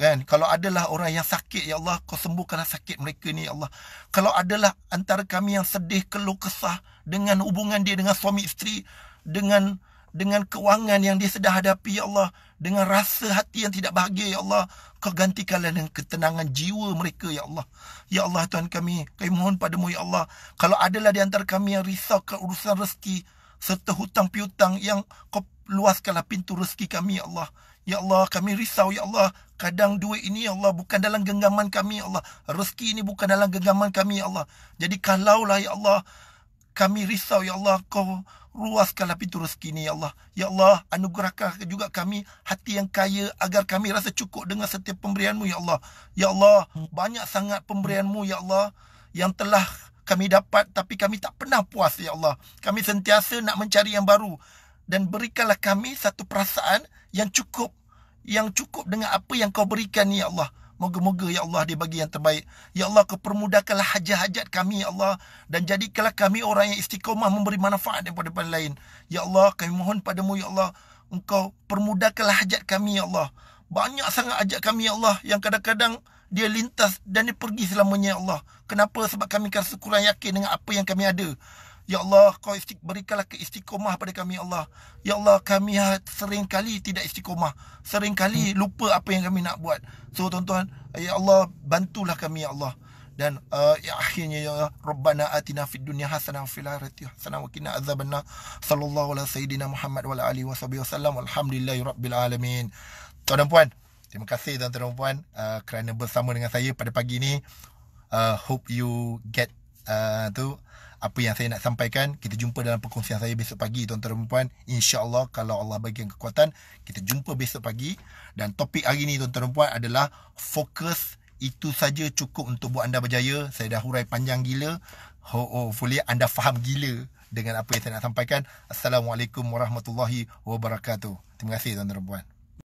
Kan? Kalau adalah orang yang sakit, Ya Allah, kau sembuhkanlah sakit mereka ni, Ya Allah. Kalau adalah antara kami yang sedih, keluh, kesah dengan hubungan dia dengan suami isteri, dengan dengan kewangan yang dia sedang hadapi, Ya Allah. Dengan rasa hati yang tidak bahagia, Ya Allah. Kau gantikanlah dengan ketenangan jiwa mereka, Ya Allah. Ya Allah, Tuhan kami. Kami mohon padamu, Ya Allah. Kalau adalah di antara kami yang risau ke urusan rezeki, serta hutang piutang yang kau luaskanlah pintu rezeki kami, Ya Allah. Ya Allah, kami risau, Ya Allah. Kadang duit ini ya Allah bukan dalam genggaman kami ya Allah. Rezeki ini bukan dalam genggaman kami ya Allah. Jadi kalaulah ya Allah kami risau ya Allah kau ruaskanlah pintu rezeki ini ya Allah. Ya Allah anugerahkan juga kami hati yang kaya agar kami rasa cukup dengan setiap pemberianmu ya Allah. Ya Allah banyak sangat pemberianmu ya Allah yang telah kami dapat tapi kami tak pernah puas ya Allah. Kami sentiasa nak mencari yang baru dan berikanlah kami satu perasaan yang cukup yang cukup dengan apa yang kau berikan ni ya Allah. Moga-moga ya Allah dia bagi yang terbaik. Ya Allah kau permudahkanlah hajat-hajat kami ya Allah dan jadikanlah kami orang yang istiqomah memberi manfaat kepada orang lain. Ya Allah kami mohon padamu ya Allah engkau permudahkanlah hajat kami ya Allah. Banyak sangat hajat kami ya Allah yang kadang-kadang dia lintas dan dia pergi selamanya ya Allah. Kenapa? Sebab kami rasa kurang yakin dengan apa yang kami ada. Ya Allah, kau istik, berikanlah keistiqomah pada kami, ya Allah. Ya Allah, kami ha, sering kali tidak istiqomah. Sering kali hmm. lupa apa yang kami nak buat. So, tuan-tuan, eh, Ya Allah, bantulah kami, Ya Allah. Dan uh, ya akhirnya, Ya Allah, Rabbana atina fid dunia hasanah fil arati hasanah wa kina azabana ala sayyidina Muhammad wa alihi wa sahbihi wa sallam alhamdulillahi rabbil alamin. Tuan dan puan, terima kasih tuan-tuan dan puan uh, kerana bersama dengan saya pada pagi ini. Uh, hope you get uh, tu. To apa yang saya nak sampaikan kita jumpa dalam perkongsian saya besok pagi tuan-tuan dan puan insyaallah kalau Allah bagikan kekuatan kita jumpa besok pagi dan topik hari ni tuan-tuan dan puan adalah fokus itu saja cukup untuk buat anda berjaya saya dah hurai panjang gila hopefully anda faham gila dengan apa yang saya nak sampaikan assalamualaikum warahmatullahi wabarakatuh terima kasih tuan-tuan dan puan